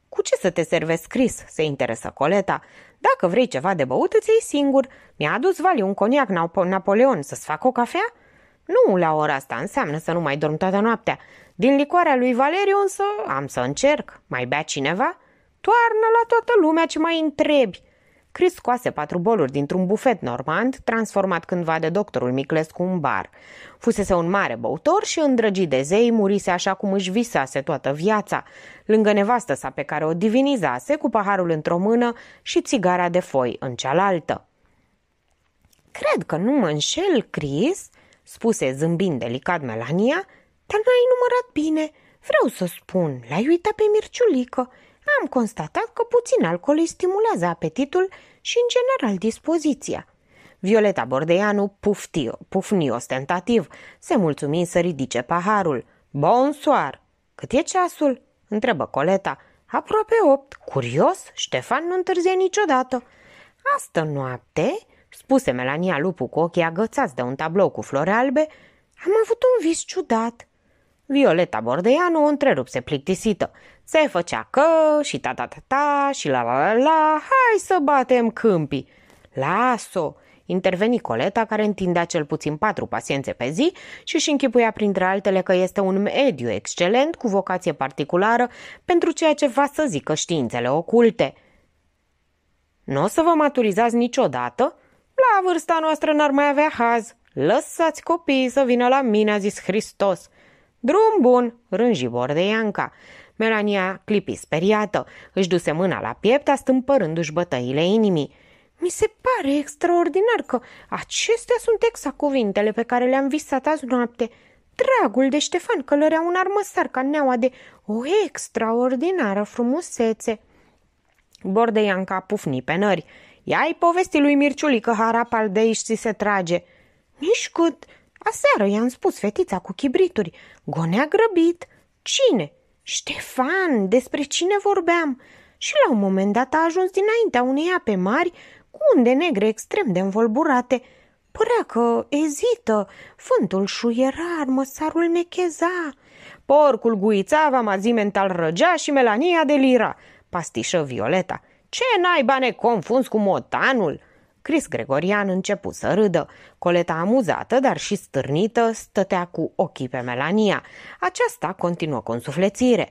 Cu ce să te servesc, Cris? se interesă Coleta. Dacă vrei ceva de băut, îți iei singur. Mi-a adus Vali un coniac Napoleon să-ți fac o cafea? Nu la ora asta, înseamnă să nu mai dorm toată noaptea. Din licoarea lui Valeriu însă am să încerc. Mai bea cineva? Toarnă la toată lumea ce mai întrebi. Chris scoase patru boluri dintr-un bufet normand, transformat cândva de doctorul Miclescu un bar. Fusese un mare băutor și îndrăgit de zei, murise așa cum își visase toată viața lângă nevastă sa pe care o divinizase cu paharul într-o mână și țigara de foi în cealaltă. Cred că nu mă înșel, Cris, spuse zâmbind delicat Melania, dar n-ai numărat bine. Vreau să spun, l-ai uitat pe Mirciulică. Am constatat că puțin alcool îi stimulează apetitul și, în general, dispoziția. Violeta Bordeanu pufti, pufni ostentativ. Se mulțumi să ridice paharul. Bonsoir! Cât e ceasul? Întrebă Coleta. Aproape opt. Curios, Ștefan nu întârzie niciodată. Astă noapte, spuse Melania Lupu cu ochii agățați de un tablou cu flori albe, am avut un vis ciudat. Violeta Bordeianu o întrerupse plictisită. Se făcea că și ta ta ta ta și la la la la, hai să batem câmpii. Las-o, Interveni Coleta, care întindea cel puțin patru paciențe pe zi și își închipuia printre altele că este un mediu excelent cu vocație particulară pentru ceea ce va să zică științele oculte. Nu o să vă maturizați niciodată? La vârsta noastră n-ar mai avea haz. Lăsați copiii să vină la mine, a zis Hristos. Drum bun, rânji Bordeanca. Melania clipi speriată, își duse mâna la piept, astâmpărându-și bătăile inimii. Mi se pare extraordinar că acestea sunt exact cuvintele pe care le-am visat azi noapte. Dragul de Ștefan călărea un armăsar ca neaua de o extraordinară frumusețe. Bordeianca pufni pe nări. i povestii lui Mirciuli că harapal de aici ți se trage. Nici cât. Aseară i-am spus fetița cu chibrituri. Gonea grăbit. Cine? Ștefan, despre cine vorbeam? Și la un moment dat a ajuns dinaintea unei ape mari unde negre extrem de învolburate. Părea că ezită, fântul șuiera, măsarul necheza. Porcul guița vama mazi mental răgea și Melania delira, pastișă Violeta. Ce naiba ne confunzi cu motanul?" Cris Gregorian începu să râdă. Coleta amuzată, dar și stârnită, stătea cu ochii pe Melania. Aceasta continuă cu însuflețire.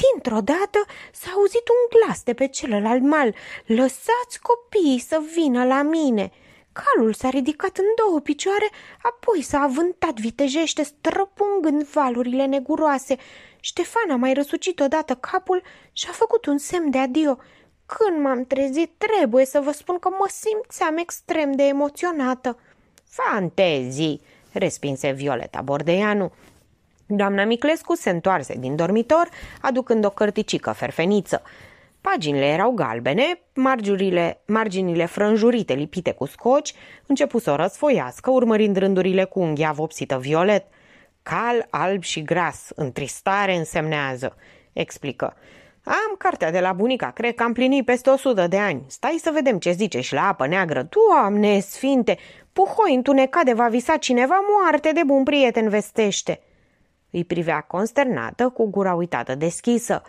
Dintr-o dată s-a auzit un glas de pe celălalt mal. Lăsați copiii să vină la mine!" Calul s-a ridicat în două picioare, apoi s-a avântat vitejește, străpungând valurile neguroase. Ștefan a mai răsucit odată capul și a făcut un semn de adio. Când m-am trezit, trebuie să vă spun că mă simțeam extrem de emoționată. Fantezii, respinse Violeta Bordeanu. Doamna Miclescu se întoarse din dormitor, aducând o cărticică ferfeniță. Paginile erau galbene, marginile, marginile frânjurite lipite cu scoci, începu să o răsfoiască, urmărind rândurile cu unghia vopsită violet. Cal, alb și gras, întristare însemnează, explică. Am cartea de la bunica, cred că am plinit peste 100 de ani. Stai să vedem ce zice și la apă neagră. Doamne sfinte, puhoi întunecat de va visa cineva moarte de bun prieten vestește. Îi privea consternată, cu gura uitată deschisă.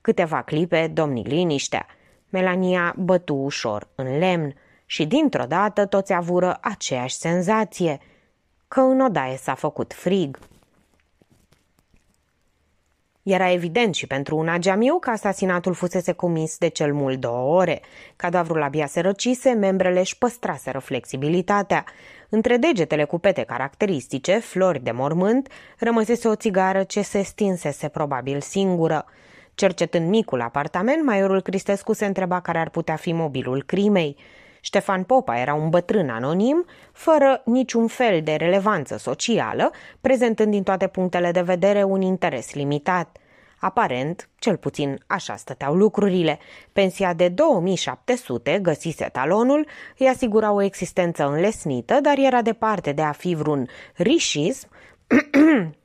Câteva clipe domni liniștea. Melania bătu ușor în lemn și dintr-o dată toți avură aceeași senzație, că în odaie s-a făcut frig. Era evident și pentru un geamiu că asasinatul fusese comis de cel mult două ore. Cadavrul abia se răcise, membrele își păstraseră flexibilitatea. Între degetele cu pete caracteristice, flori de mormânt, rămăsese o țigară ce se stinsese probabil singură. Cercetând micul apartament, maiorul Cristescu se întreba care ar putea fi mobilul crimei. Ștefan Popa era un bătrân anonim, fără niciun fel de relevanță socială, prezentând din toate punctele de vedere un interes limitat. Aparent, cel puțin așa stăteau lucrurile. Pensia de 2700, găsise talonul, îi asigura o existență înlesnită, dar era departe de a fi vreun rișism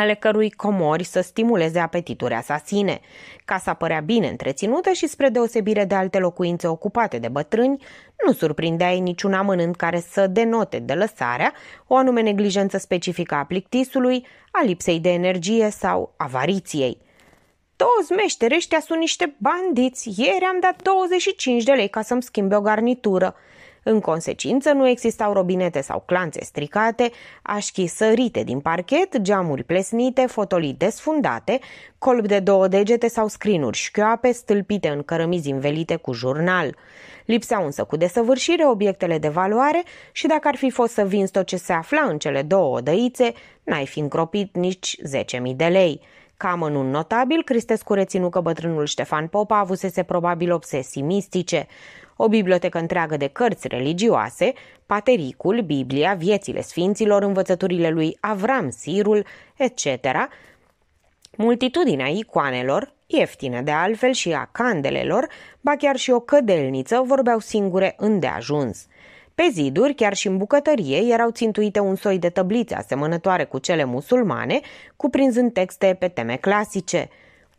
ale cărui comori să stimuleze apetituri asasine. Casa părea bine întreținută și, spre deosebire de alte locuințe ocupate de bătrâni, nu surprindea ei niciun amănânt care să denote de lăsarea, o anume neglijență specifică a plictisului, a lipsei de energie sau avariției. Toți ăștia sunt niște bandiți, ieri am dat 25 de lei ca să-mi schimbe o garnitură, în consecință, nu existau robinete sau clanțe stricate, așchi sărite din parchet, geamuri plesnite, fotolii desfundate, colb de două degete sau scrinuri șchioape stâlpite în cărămizi învelite cu jurnal. Lipseau însă cu desăvârșire obiectele de valoare și dacă ar fi fost să vinzi tot ce se afla în cele două odăițe, n-ai fi încropit nici 10.000 de lei. Cam în un notabil, Cristescu reținu că bătrânul Ștefan Popa avusese probabil obsesii mistice o bibliotecă întreagă de cărți religioase, Patericul, Biblia, Viețile Sfinților, învățăturile lui Avram Sirul, etc., multitudinea icoanelor, ieftine de altfel și a candelelor, ba chiar și o cădelniță vorbeau singure îndeajuns. Pe ziduri, chiar și în bucătărie, erau țintuite un soi de tăblițe asemănătoare cu cele musulmane, cuprinzând texte pe teme clasice –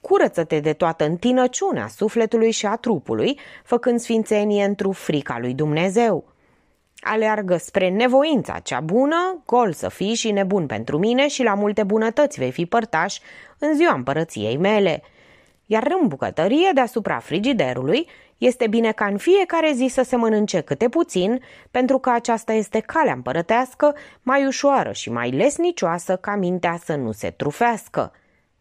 curăță-te de toată întinăciunea sufletului și a trupului, făcând sfințenie întru frica lui Dumnezeu. Aleargă spre nevoința cea bună, gol să fii și nebun pentru mine și la multe bunătăți vei fi părtaș în ziua împărăției mele. Iar în bucătărie deasupra frigiderului este bine ca în fiecare zi să se mănânce câte puțin, pentru că aceasta este calea împărătească mai ușoară și mai lesnicioasă ca mintea să nu se trufească.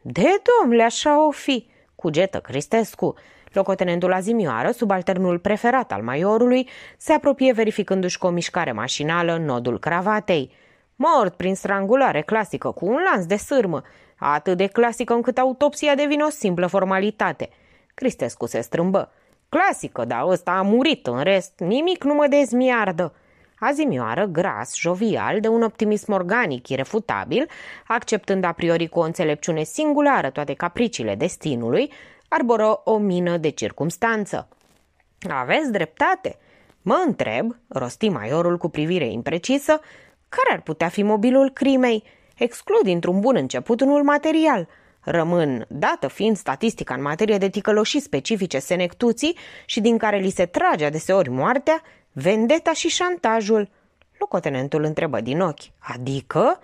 De, domnule, așa o fi!" cugetă Cristescu. Locotenentul Azimioară, subalternul preferat al maiorului, se apropie verificându-și cu o mișcare mașinală nodul cravatei. Mort prin strangulare clasică cu un lanț de sârmă, atât de clasică încât autopsia devine o simplă formalitate. Cristescu se strâmbă. Clasică, dar ăsta a murit, în rest nimic nu mă dezmiardă. Azimioară, gras, jovial, de un optimism organic irefutabil, acceptând a priori cu o înțelepciune singulară toate capriciile destinului, arboră o mină de circumstanță. Aveți dreptate! Mă întreb, rosti maiorul cu privire imprecisă, care ar putea fi mobilul crimei? Exclud dintr-un bun început unul material. Rămân, dată fiind statistica în materie de ticăloșii specifice senectuții și din care li se trage adeseori moartea, Vendeta și șantajul. Locotenentul întrebă din ochi. Adică?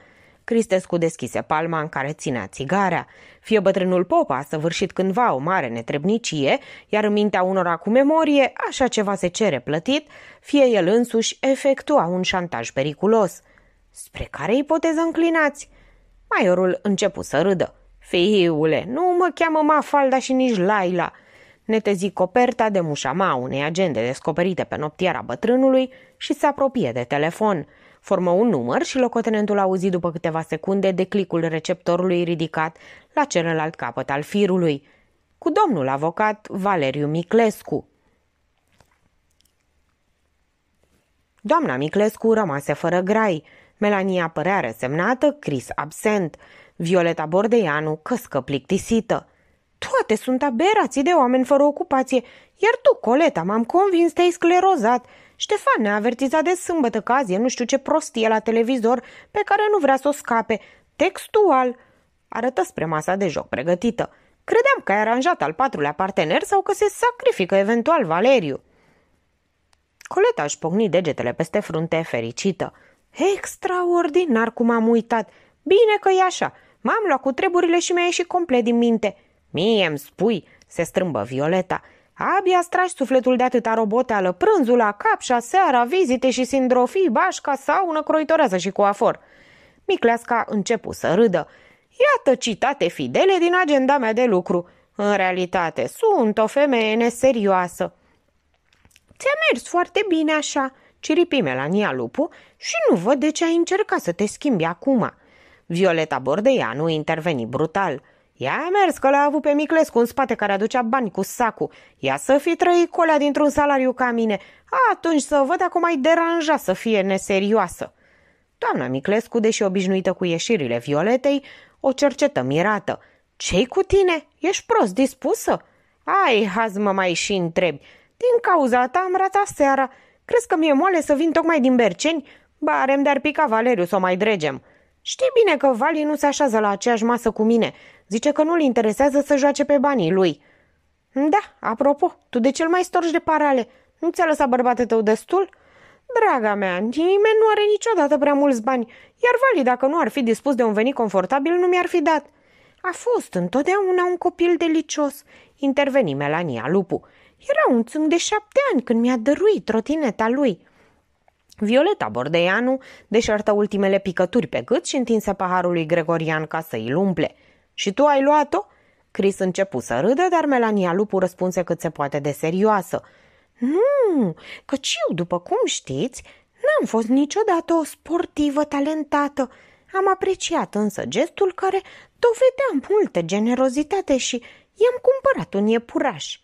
Cristescu deschise palma în care ținea țigarea. Fie bătrânul Popa a săvârșit cândva o mare netrebnicie, iar în mintea unora cu memorie așa ceva se cere plătit, fie el însuși efectua un șantaj periculos. Spre care ipoteză înclinați? Maiorul începu să râdă. Fiule, nu mă cheamă Mafalda și nici Laila – netezi coperta de mușama unei agende descoperite pe noptiera bătrânului și se apropie de telefon. Formă un număr și locotenentul auzi după câteva secunde de clicul receptorului ridicat la celălalt capăt al firului. Cu domnul avocat Valeriu Miclescu. Doamna Miclescu rămase fără grai. Melania părea resemnată, Cris absent. Violeta Bordeianu căscă plictisită. Toate sunt aberații de oameni fără ocupație, iar tu, Coleta, m-am convins, te-ai sclerozat. Ștefan ne-a avertizat de sâmbătă că azi e nu știu ce prostie la televizor pe care nu vrea să o scape. Textual. Arătă spre masa de joc pregătită. Credeam că ai aranjat al patrulea partener sau că se sacrifică eventual Valeriu. Coleta își pocni degetele peste frunte, fericită. Extraordinar cum am uitat! Bine că e așa! M-am luat cu treburile și mi-a ieșit complet din minte. Mie îmi spui, se strâmbă Violeta. Abia strași sufletul de atâta roboteală, prânzul la cap, seara, vizite și sindrofii, bașca, saună, croitorează și coafor. Micleasca începu să râdă. Iată citate fidele din agenda mea de lucru. În realitate, sunt o femeie neserioasă. Ți-a mers foarte bine așa, ciripi Melania Lupu și nu văd de ce ai încercat să te schimbi acum. Violeta Bordeianu interveni brutal – Ia, a mers că l-a avut pe Miclescu în spate care aducea bani cu sacul. Ia să fi trăit colea dintr-un salariu ca mine. Atunci să văd dacă mai deranja să fie neserioasă. Doamna Miclescu, deși obișnuită cu ieșirile Violetei, o cercetă mirată. Ce-i cu tine? Ești prost dispusă?" Ai, haz mă mai și întrebi. Din cauza ta am ratat seara. Crezi că mi-e moale să vin tocmai din Berceni? Barem de-ar pica Valeriu să o mai dregem. Știi bine că Vali nu se așează la aceeași masă cu mine. Zice că nu-l interesează să joace pe banii lui. Da, apropo, tu de cel mai storj de parale? Nu ți-a lăsat bărbatul tău destul? Draga mea, nimeni nu are niciodată prea mulți bani, iar Vali, dacă nu ar fi dispus de un venit confortabil, nu mi-ar fi dat. A fost întotdeauna un copil delicios, interveni Melania Lupu. Era un țâng de șapte ani când mi-a dăruit trotineta lui. Violeta Bordeianu deșertă ultimele picături pe gât și întinse paharul lui Gregorian ca să îl umple – și tu ai luat-o?" Chris începu să râdă, dar Melania Lupu răspunse cât se poate de serioasă. Nu, căci eu, după cum știți, n-am fost niciodată o sportivă talentată. Am apreciat însă gestul care dovedea multă generozitate și i-am cumpărat un iepuraș.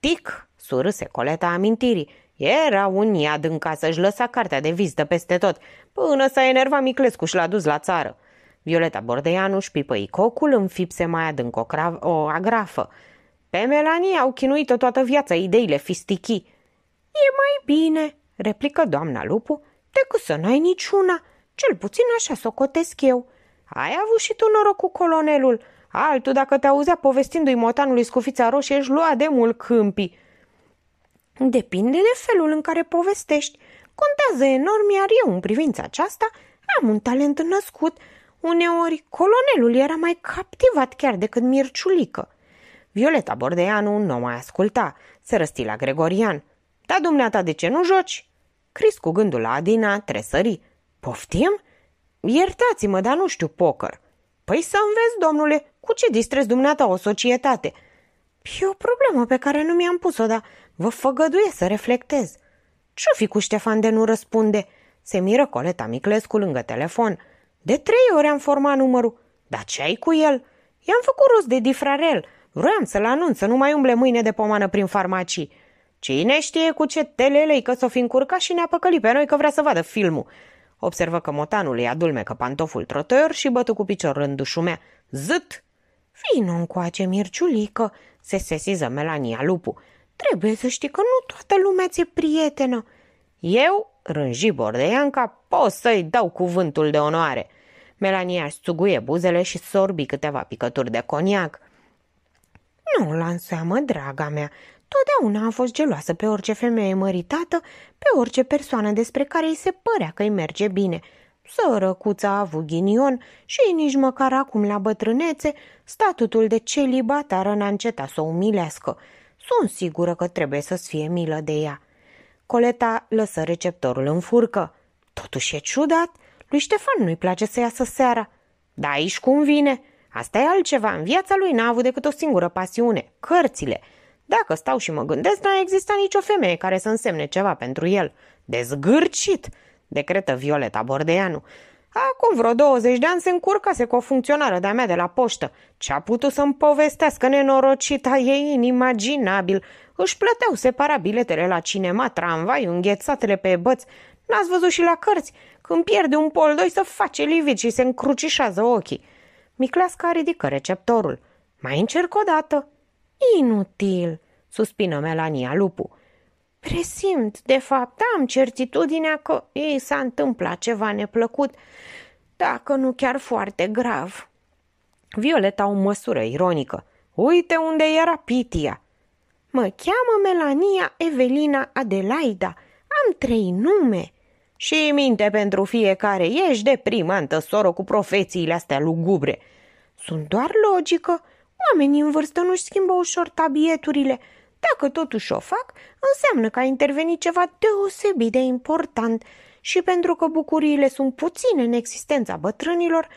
Tic, surâse coleta amintirii, era un iad în casă, își lăsa cartea de vizită peste tot, până s-a enervat Miclescu și l-a dus la țară. Violeta Bordeanu își pipăi cocul, înfipse mai adânc o, crav- o agrafă. Pe Melanie au chinuit-o toată viața ideile fistichi. E mai bine, replică doamna Lupu, decât să n-ai niciuna. Cel puțin așa s cotesc eu. Ai avut și tu noroc cu colonelul. Altul, dacă te auzea povestindu-i motanului scufița roșie, își lua de mult câmpii. Depinde de felul în care povestești. Contează enorm, iar eu, în privința aceasta, am un talent născut – Uneori, colonelul era mai captivat chiar decât Mirciulică. Violeta Bordeanu nu mai asculta, se răsti la Gregorian. Da, dumneata, de ce nu joci? Cris cu gândul la Adina tresări. Poftim? Iertați-mă, dar nu știu poker. Păi să înveți, domnule, cu ce distrezi dumneata o societate? E o problemă pe care nu mi-am pus-o, dar vă făgăduie să reflectez. Ce-o fi cu Ștefan de nu răspunde? Se miră Coleta Miclescu lângă telefon. De trei ori am format numărul. Dar ce ai cu el? I-am făcut rost de difrarel. Vroiam să-l anunț, să nu mai umble mâine de pomană prin farmacii. Cine știe cu ce telelei că s-o fi încurcat și ne-a păcălit pe noi că vrea să vadă filmul. Observă că motanul îi adulmecă pantoful trotăior și bătu cu picior în dușumea. Zât! Vino încoace, Mirciulică, se sesiză Melania Lupu. Trebuie să știi că nu toată lumea ți-e prietenă. Eu, rânji Bordeianca, pot să-i dau cuvântul de onoare. Melania își țuguie buzele și sorbi câteva picături de coniac. Nu l seamă, draga mea. Totdeauna a fost geloasă pe orice femeie măritată, pe orice persoană despre care îi se părea că îi merge bine. Sărăcuța a avut ghinion și nici măcar acum la bătrânețe statutul de celibatară n-a încetat să o umilească. Sunt sigură că trebuie să-ți fie milă de ea. Coleta lăsă receptorul în furcă. Totuși e ciudat, lui Ștefan nu-i place să iasă seara. Da, aici cum vine? Asta e altceva. În viața lui n-a avut decât o singură pasiune, cărțile. Dacă stau și mă gândesc, n-a existat nicio femeie care să însemne ceva pentru el. Dezgârcit, decretă Violeta Bordeanu. Acum vreo 20 de ani se încurcase cu o funcționară de-a mea de la poștă. Ce-a putut să-mi povestească nenorocita ei inimaginabil. Își plăteau separat biletele la cinema, tramvai, înghețatele pe băți. N-ați văzut și la cărți? Când pierde un pol, doi să face livid și se încrucișează ochii. Micleasca ridică receptorul. Mai încerc o dată. Inutil, suspină Melania Lupu. Presimt, de fapt am certitudinea că ei s-a întâmplat ceva neplăcut, dacă nu chiar foarte grav. Violeta o măsură ironică. Uite unde era Pitia. Mă cheamă Melania Evelina Adelaida. Am trei nume. Și minte pentru fiecare, ești deprimantă, soro, cu profețiile astea lugubre. Sunt doar logică. Oamenii în vârstă nu-și schimbă ușor tabieturile. Dacă totuși o fac, înseamnă că a intervenit ceva deosebit de important și pentru că bucuriile sunt puține în existența bătrânilor,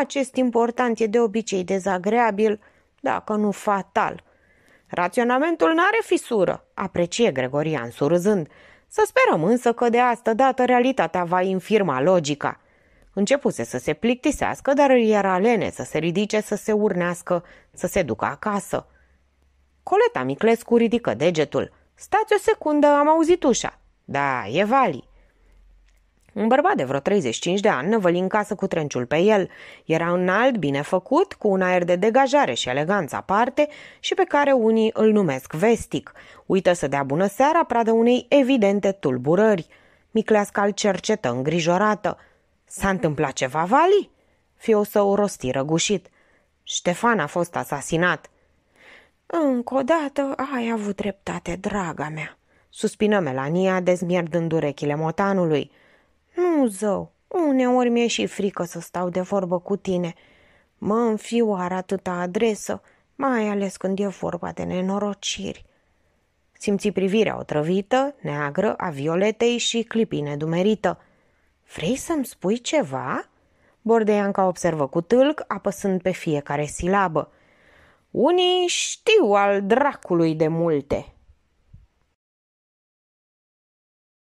acest important e de obicei dezagreabil, dacă nu fatal. Raționamentul n-are fisură, aprecie Gregorian surâzând. Să sperăm însă că de asta dată realitatea va infirma logica. Începuse să se plictisească, dar îi era lene să se ridice, să se urnească, să se ducă acasă. Coleta Miclescu ridică degetul. Stați o secundă, am auzit ușa. Da, e Vali. Un bărbat de vreo 35 de ani năvăli în casă cu trenciul pe el. Era înalt, bine făcut, cu un aer de degajare și eleganță aparte și pe care unii îl numesc vestic. Uită să dea bună seara pradă unei evidente tulburări. Micleasca îl cercetă îngrijorată. S-a întâmplat ceva, Vali? Fiu său rosti răgușit. Ștefan a fost asasinat. Încă o dată ai avut dreptate, draga mea, suspină Melania, dezmierdând urechile motanului. Nu, zău, uneori mi-e și frică să stau de vorbă cu tine. Mă are atâta adresă, mai ales când e vorba de nenorociri. Simți privirea otrăvită, neagră, a violetei și clipine nedumerită. Vrei să-mi spui ceva?" Bordeanca observă cu tâlc, apăsând pe fiecare silabă. Unii știu al dracului de multe,